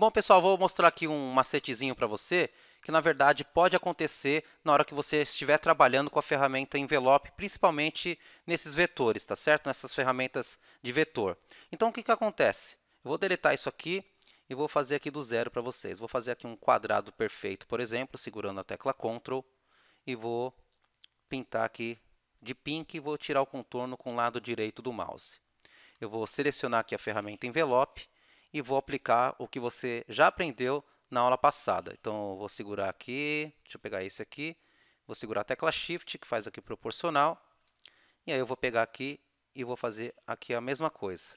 Bom, pessoal, vou mostrar aqui um macetezinho para você, que na verdade pode acontecer na hora que você estiver trabalhando com a ferramenta envelope, principalmente nesses vetores, tá certo? Nessas ferramentas de vetor. Então, o que, que acontece? Eu vou deletar isso aqui e vou fazer aqui do zero para vocês. Vou fazer aqui um quadrado perfeito, por exemplo, segurando a tecla Ctrl, e vou pintar aqui de pink e vou tirar o contorno com o lado direito do mouse. Eu vou selecionar aqui a ferramenta envelope, e vou aplicar o que você já aprendeu na aula passada. Então, vou segurar aqui, deixa eu pegar esse aqui, vou segurar a tecla Shift, que faz aqui proporcional, e aí eu vou pegar aqui e vou fazer aqui a mesma coisa.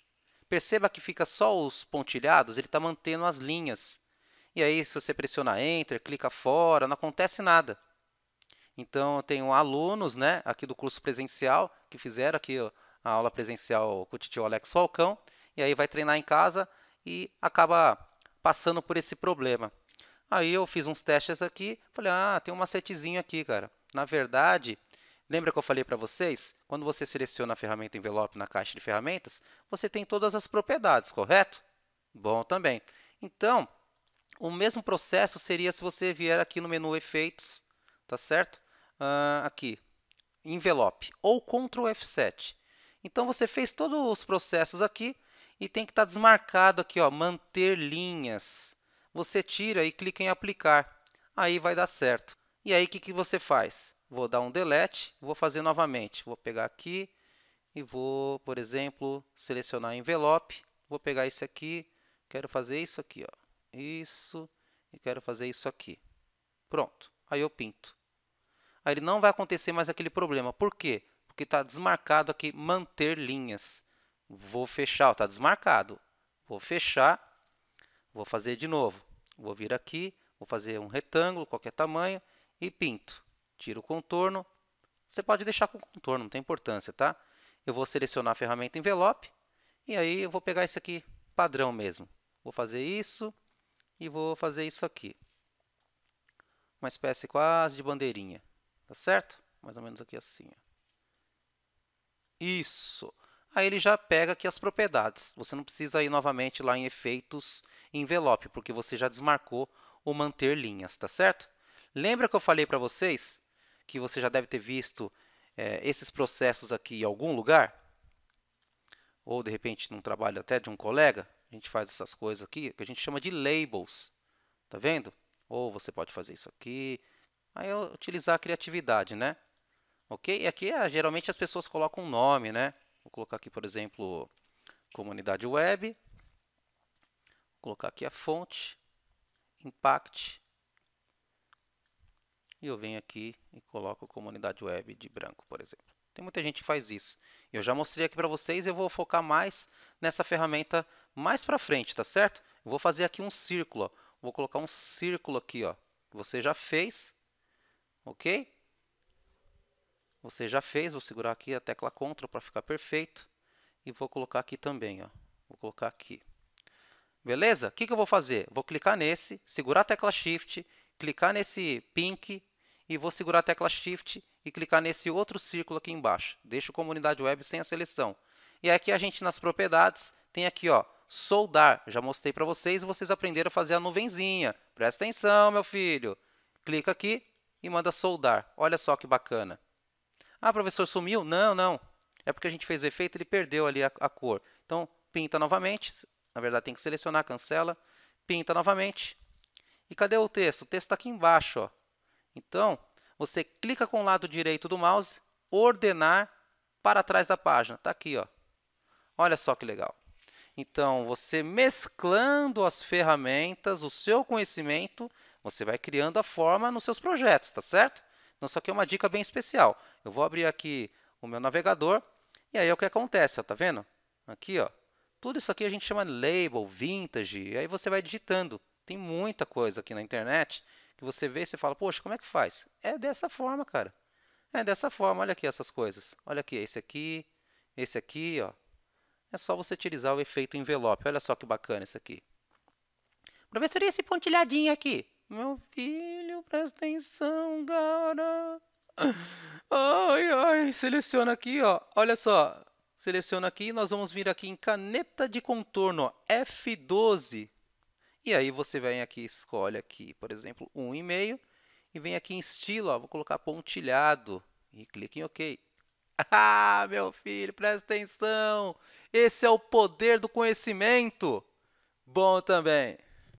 Perceba que fica só os pontilhados, ele está mantendo as linhas. E aí, se você pressionar Enter, clica fora, não acontece nada. Então, eu tenho alunos né, aqui do curso presencial, que fizeram aqui a aula presencial com o tio Alex Falcão, e aí vai treinar em casa, e acaba passando por esse problema. Aí eu fiz uns testes aqui, falei, ah, tem um macetezinho aqui, cara. Na verdade, lembra que eu falei para vocês? Quando você seleciona a ferramenta envelope na caixa de ferramentas, você tem todas as propriedades, correto? Bom também. Então, o mesmo processo seria se você vier aqui no menu efeitos, tá certo? Uh, aqui, envelope, ou Ctrl F7. Então, você fez todos os processos aqui, e tem que estar tá desmarcado aqui, ó, manter linhas. Você tira e clica em aplicar. Aí vai dar certo. E aí, o que, que você faz? Vou dar um delete, vou fazer novamente. Vou pegar aqui e vou, por exemplo, selecionar envelope. Vou pegar esse aqui, quero fazer isso aqui, ó. Isso, e quero fazer isso aqui. Pronto, aí eu pinto. Aí ele não vai acontecer mais aquele problema. Por quê? Porque está desmarcado aqui manter linhas. Vou fechar, está desmarcado. Vou fechar, vou fazer de novo. Vou vir aqui, vou fazer um retângulo, qualquer tamanho, e pinto. Tiro o contorno. Você pode deixar com o contorno, não tem importância, tá? Eu vou selecionar a ferramenta envelope, e aí eu vou pegar esse aqui, padrão mesmo. Vou fazer isso, e vou fazer isso aqui. Uma espécie quase de bandeirinha, tá certo? Mais ou menos aqui assim. Ó. Isso! aí ele já pega aqui as propriedades. Você não precisa ir novamente lá em efeitos envelope, porque você já desmarcou o manter linhas, tá certo? Lembra que eu falei para vocês que você já deve ter visto é, esses processos aqui em algum lugar? Ou, de repente, num trabalho até de um colega? A gente faz essas coisas aqui, que a gente chama de labels. Tá vendo? Ou você pode fazer isso aqui. Aí é utilizar a criatividade, né? Ok? E aqui, é, geralmente, as pessoas colocam um nome, né? Vou colocar aqui, por exemplo, comunidade web. Vou colocar aqui a fonte, impact. E eu venho aqui e coloco comunidade web de branco, por exemplo. Tem muita gente que faz isso. Eu já mostrei aqui para vocês, eu vou focar mais nessa ferramenta mais para frente, tá certo? Eu vou fazer aqui um círculo, ó. vou colocar um círculo aqui, ó, que você já fez, ok? você já fez, vou segurar aqui a tecla CTRL para ficar perfeito e vou colocar aqui também, ó. vou colocar aqui. Beleza? O que, que eu vou fazer? Vou clicar nesse, segurar a tecla Shift, clicar nesse pink e vou segurar a tecla Shift e clicar nesse outro círculo aqui embaixo. Deixo comunidade web sem a seleção. E aqui a gente nas propriedades tem aqui ó, soldar. Já mostrei para vocês, vocês aprenderam a fazer a nuvenzinha. Presta atenção, meu filho. Clica aqui e manda soldar. Olha só que bacana. Ah, professor, sumiu? Não, não. É porque a gente fez o efeito, ele perdeu ali a, a cor. Então, pinta novamente. Na verdade, tem que selecionar, cancela. Pinta novamente. E cadê o texto? O texto está aqui embaixo. Ó. Então, você clica com o lado direito do mouse, ordenar para trás da página. Está aqui. Ó. Olha só que legal. Então, você mesclando as ferramentas, o seu conhecimento, você vai criando a forma nos seus projetos, tá certo? Então, isso aqui é uma dica bem especial. Eu vou abrir aqui o meu navegador e aí é o que acontece, ó, tá vendo? Aqui, ó, tudo isso aqui a gente chama label, vintage, e aí você vai digitando. Tem muita coisa aqui na internet que você vê e você fala, poxa, como é que faz? É dessa forma, cara. É dessa forma, olha aqui essas coisas. Olha aqui, esse aqui, esse aqui, ó. É só você utilizar o efeito envelope. Olha só que bacana isso aqui. Professor, e esse pontilhadinho aqui? Meu filho Presta atenção, cara. Ai, ai, seleciona aqui, ó. Olha só. Seleciona aqui, nós vamos vir aqui em caneta de contorno, ó, F12. E aí você vem aqui, escolhe aqui, por exemplo, 1,5 e vem aqui em estilo, ó, vou colocar pontilhado e clique em OK. Ah, meu filho, presta atenção. Esse é o poder do conhecimento. Bom também.